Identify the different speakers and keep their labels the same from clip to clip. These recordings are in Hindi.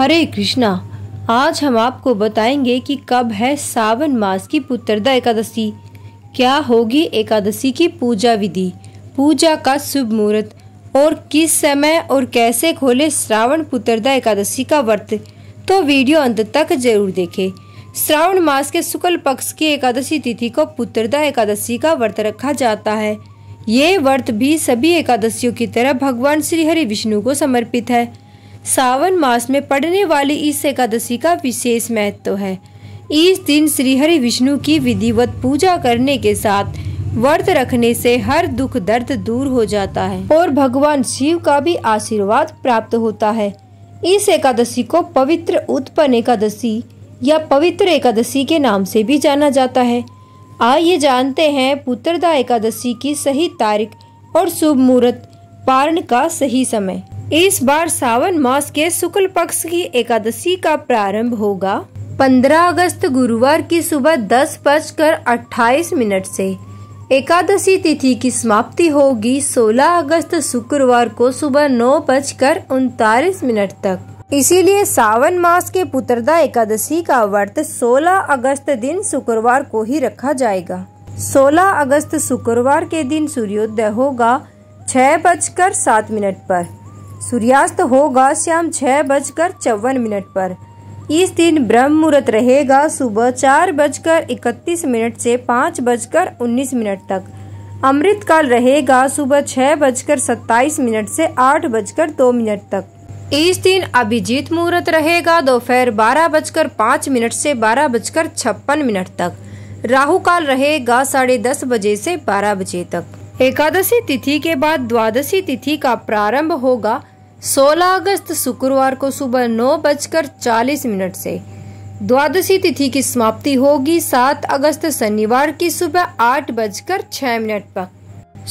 Speaker 1: हरे कृष्णा आज हम आपको बताएंगे कि कब है सावन मास की पुत्रदा एकादशी क्या होगी एकादशी की पूजा विधि पूजा का शुभ मुहूर्त और किस समय और कैसे खोले श्रावण पुत्रदा एकादशी का व्रत तो वीडियो अंत तक जरूर देखें श्रावण मास के शुक्ल पक्ष की एकादशी तिथि को पुत्रदा एकादशी का व्रत रखा जाता है ये व्रत भी सभी एकादशियों की तरह भगवान श्री हरि विष्णु को समर्पित है सावन मास में पड़ने वाली इस एकादशी का विशेष महत्व तो है इस दिन श्रीहरि विष्णु की विधिवत पूजा करने के साथ व्रत रखने से हर दुख दर्द दूर हो जाता है और भगवान शिव का भी आशीर्वाद प्राप्त होता है इस एकादशी को पवित्र उत्पन्न एकादशी या पवित्र एकादशी के नाम से भी जाना जाता है आइए जानते हैं पुत्रदा एकादशी की सही तारीख और शुभ मुहूर्त पारण का सही समय इस बार सावन मास के शुक्ल पक्ष की एकादशी का प्रारंभ होगा 15 अगस्त गुरुवार की सुबह दस बजकर अट्ठाईस मिनट से एकादशी तिथि की समाप्ति होगी 16 अगस्त शुक्रवार को सुबह नौ बजकर उनतालीस मिनट तक इसीलिए सावन मास के पुत्रदा एकादशी का व्रत 16 अगस्त दिन शुक्रवार को ही रखा जाएगा 16 अगस्त शुक्रवार के दिन सूर्योदय होगा छह बजकर सात मिनट आरोप सूर्यास्त होगा शाम छह बजकर चौवन मिनट पर इस दिन ब्रह्म मुहूर्त रहेगा सुबह चार बजकर इकतीस मिनट से पाँच बजकर उन्नीस मिनट तक अमृत काल रहेगा सुबह छह बजकर सत्ताईस मिनट से आठ बजकर दो मिनट तक इस दिन अभिजीत मुहूर्त रहेगा दोपहर बारह बजकर पाँच मिनट से बारह बजकर छप्पन मिनट तक राहु काल रहेगा साढ़े दस बजे से बारह बजे तक एकादशी तिथि के बाद द्वादशी तिथि का प्रारंभ होगा 16 अगस्त शुक्रवार को सुबह नौ बजकर चालीस मिनट से द्वादशी तिथि की समाप्ति होगी 7 अगस्त शनिवार की सुबह आठ बजकर छह मिनट पर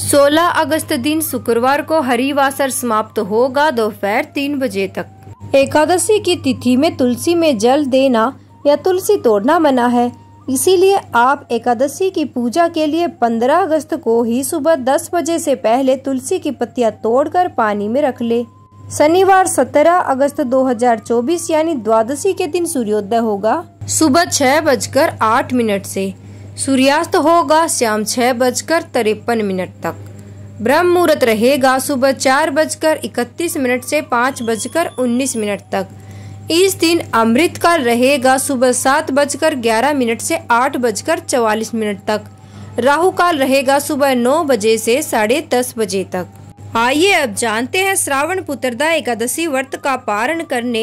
Speaker 1: 16 अगस्त दिन शुक्रवार को हरिवासर समाप्त होगा दोपहर तीन बजे तक एकादशी की तिथि में तुलसी में जल देना या तुलसी तोड़ना मना है इसीलिए आप एकादशी की पूजा के लिए 15 अगस्त को ही सुबह 10 बजे से पहले तुलसी की पत्तियां तोड़कर पानी में रख लें। शनिवार 17 अगस्त 2024 यानी द्वादशी के दिन सूर्योदय होगा सुबह छह बजकर आठ मिनट से सूर्यास्त होगा शाम छह बजकर तिरपन मिनट तक ब्रह्म मुहूर्त रहेगा सुबह चार बजकर इकतीस मिनट से पाँच बजकर उन्नीस मिनट तक इस दिन अमृतकाल रहेगा सुबह सात बजकर ग्यारह मिनट से आठ बजकर चवालीस मिनट तक राहु काल रहेगा सुबह नौ बजे से साढ़े दस बजे तक आइए अब जानते हैं श्रावण पुत्रदा एकादशी व्रत का पारण करने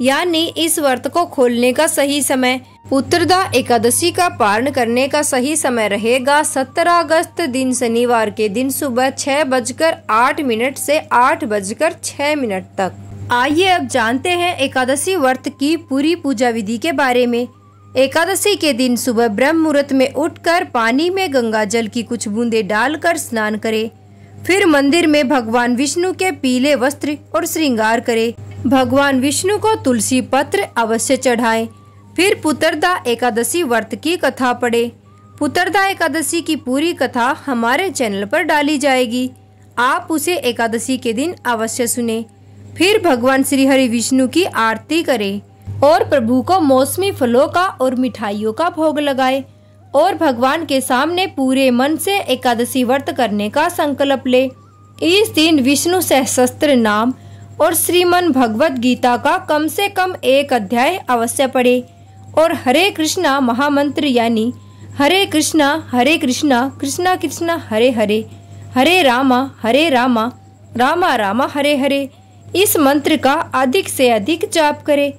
Speaker 1: यानी इस व्रत को खोलने का सही समय पुत्रदा एकादशी का पारण करने का सही समय रहेगा 17 अगस्त दिन शनिवार के दिन सुबह छह बजकर आठ मिनट से आठ बजकर छह मिनट तक आइए अब जानते हैं एकादशी व्रत की पूरी पूजा विधि के बारे में एकादशी के दिन सुबह ब्रह्म मुहूर्त में उठकर पानी में गंगा जल की कुछ बूंदे डालकर स्नान करें फिर मंदिर में भगवान विष्णु के पीले वस्त्र और श्रृंगार करे भगवान विष्णु को तुलसी पत्र अवश्य चढ़ाए फिर पुतरदा एकादशी व्रत की कथा पढ़े पुतरदा एकादशी की पूरी कथा हमारे चैनल पर डाली जाएगी आप उसे एकादशी के दिन अवश्य सुने फिर भगवान श्री हरि विष्णु की आरती करें और प्रभु को मौसमी फलों का और मिठाइयों का भोग लगाएं। और भगवान के सामने पूरे मन से एकादशी व्रत करने का संकल्प ले इस दिन विष्णु सहस्त्र नाम और श्रीमन भगवत गीता का कम से कम एक अध्याय अवश्य पढ़े और हरे कृष्णा महामंत्र यानी हरे कृष्णा हरे कृष्णा कृष्णा कृष्णा हरे हरे हरे रामा हरे रामा रामा रामा हरे हरे इस मंत्र का अधिक से अधिक जाप करें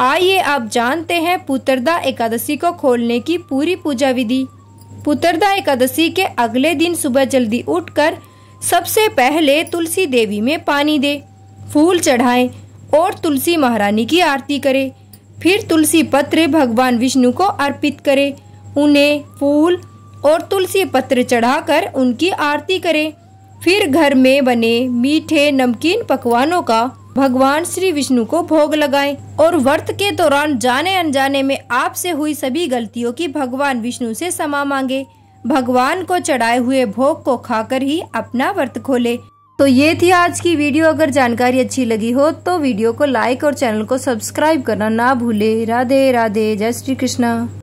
Speaker 1: आइए आप जानते हैं पुतरदा एकादशी को खोलने की पूरी पूजा विधि पुतरदा एकादशी के अगले दिन सुबह जल्दी उठकर सबसे पहले तुलसी देवी में पानी दे फूल चढ़ाएं और तुलसी महारानी की आरती करें फिर तुलसी पत्र भगवान विष्णु को अर्पित करें उन्हें फूल और तुलसी पत्र चढ़ाकर उनकी आरती करें फिर घर में बने मीठे नमकीन पकवानों का भगवान श्री विष्णु को भोग लगाएं और व्रत के दौरान जाने अनजाने में आपसे हुई सभी गलतियों की भगवान विष्णु से क्षमा मांगे भगवान को चढ़ाए हुए भोग को खाकर ही अपना व्रत खोले तो ये थी आज की वीडियो अगर जानकारी अच्छी लगी हो तो वीडियो को लाइक और चैनल को सब्सक्राइब करना ना भूले राधे राधे जय श्री कृष्णा